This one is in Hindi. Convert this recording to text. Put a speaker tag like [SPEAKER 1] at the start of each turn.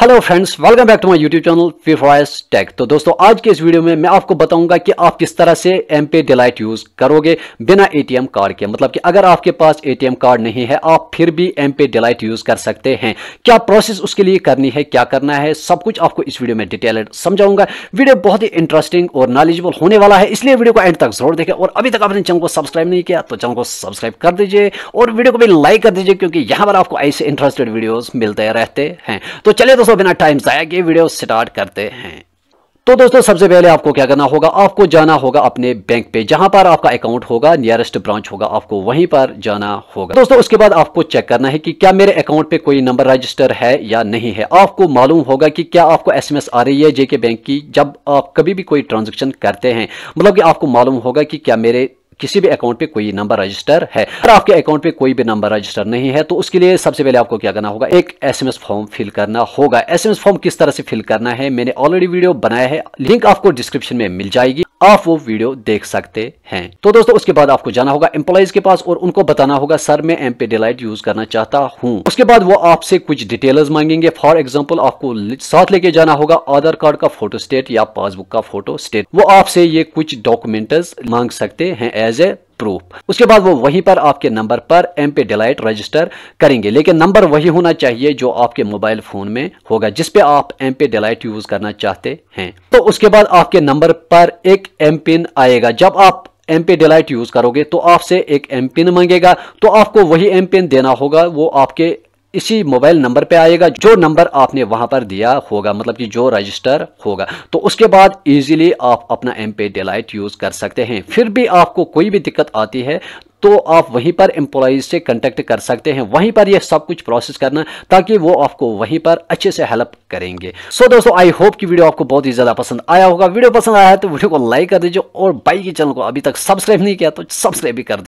[SPEAKER 1] hello friends welcome back to my YouTube channel Free Forest Tech तो दोस्तों आज के इस वीडियो में मैं आपको बताऊंगा कि आप किस तरह से एम पे डिलाइट यूज़ करोगे बिना एटीएम कार्ड के मतलब कि अगर आपके पास एटीएम कार्ड नहीं है आप फिर भी एम पे डिलाइट यूज़ कर सकते हैं क्या प्रोसेस उसके लिए करनी है क्या करना है सब कुछ आपको इस वीडियो में डिटेल समझाऊंगा वीडियो बहुत ही इंटरेस्टिंग और नॉलेजेबल होने वाला है इसलिए वीडियो को एंड तक जरूर देखें और अभी तक आपने चैनल को सब्सक्राइब नहीं किया तो चैनल को सब्सक्राइब कर दीजिए और वीडियो को भी लाइक कर दीजिए क्योंकि यहां पर आपको ऐसे इंटरेस्टेड वीडियोज़ मिलते रहते हैं तो चलिए दोस्तों दोस्तों बिना टाइम जाया ये वीडियो स्टार्ट करते हैं तो दोस्तों सबसे पहले आपको क्या करना होगा आपको जाना होगा अपने बैंक पे जहां पर आपका अकाउंट होगा नियरेस्ट ब्रांच होगा आपको वहीं पर जाना होगा दोस्तों उसके बाद आपको चेक करना है कि क्या मेरे अकाउंट पे कोई नंबर रजिस्टर है या नहीं है आपको मालूम होगा कि क्या आपको एसएमएस आ रही है जेके बैंक की जब आप कभी भी कोई ट्रांजेक्शन करते हैं मतलब कि आपको मालूम होगा कि क्या मेरे किसी भी अकाउंट पे कोई नंबर रजिस्टर है अगर आपके अकाउंट पे कोई भी नंबर रजिस्टर नहीं है तो उसके लिए सबसे पहले आपको क्या करना होगा एक एसएमएस फॉर्म फिल करना होगा एसएमएस फॉर्म किस तरह से फिल करना है मैंने ऑलरेडी वीडियो बनाया है लिंक आपको डिस्क्रिप्शन में मिल जाएगी आप वो वीडियो देख सकते हैं तो दोस्तों उसके बाद आपको जाना होगा एम्प्लॉज के पास और उनको बताना होगा सर मैं एम पे डिलाइट यूज करना चाहता हूँ उसके बाद वो आपसे कुछ डिटेल्स मांगेंगे फॉर एग्जाम्पल आपको साथ लेके जाना होगा आधार कार्ड का फोटो स्टेट या पासबुक का फोटो स्टेट वो आपसे ये कुछ डॉक्यूमेंट मांग सकते हैं एज ए प्रूफ उसके बाद वो वहीं पर आपके नंबर पर एम पे डिलाइट रजिस्टर करेंगे लेकिन नंबर वही होना चाहिए जो आपके मोबाइल फ़ोन में होगा जिसपे आप एम पे डिलाइट यूज़ करना चाहते हैं तो उसके बाद आपके नंबर पर एक एम पिन आएगा जब आप एम पे डिलाइट यूज़ करोगे तो आपसे एक एम पिन मांगेगा तो आपको वही एम पिन देना होगा वो आपके इसी मोबाइल नंबर पे आएगा जो नंबर आपने वहां पर दिया होगा मतलब कि जो रजिस्टर होगा तो उसके बाद इजीली आप अपना एम पे डेलाइट यूज़ कर सकते हैं फिर भी आपको कोई भी दिक्कत आती है तो आप वहीं पर एम्प्लॉज से कंटेक्ट कर सकते हैं वहीं पर यह सब कुछ प्रोसेस करना ताकि वो आपको वहीं पर अच्छे से हेल्प करेंगे सो so, दोस्तों आई होप कि वीडियो आपको बहुत ही ज़्यादा पसंद आया होगा वीडियो पसंद आया है तो वीडियो को लाइक कर दीजिए और बाई के चैनल को अभी तक सब्सक्राइब नहीं किया तो सब्सक्राइब भी कर